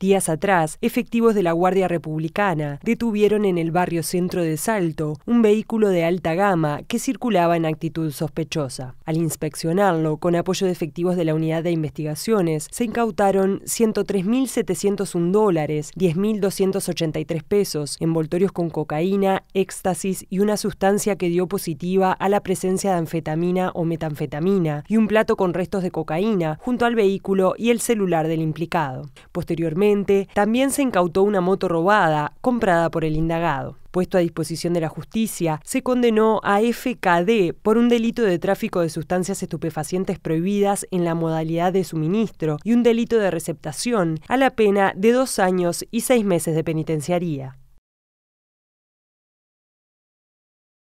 Días atrás, efectivos de la Guardia Republicana detuvieron en el barrio centro de Salto un vehículo de alta gama que circulaba en actitud sospechosa. Al inspeccionarlo, con apoyo de efectivos de la Unidad de Investigaciones, se incautaron 103.701 dólares, 10.283 pesos, envoltorios con cocaína, éxtasis y una sustancia que dio positiva a la presencia de anfetamina o metanfetamina, y un plato con restos de cocaína junto al vehículo y el celular del implicado. Posteriormente, también se incautó una moto robada, comprada por el indagado. Puesto a disposición de la justicia, se condenó a FKD por un delito de tráfico de sustancias estupefacientes prohibidas en la modalidad de suministro y un delito de receptación a la pena de dos años y seis meses de penitenciaría.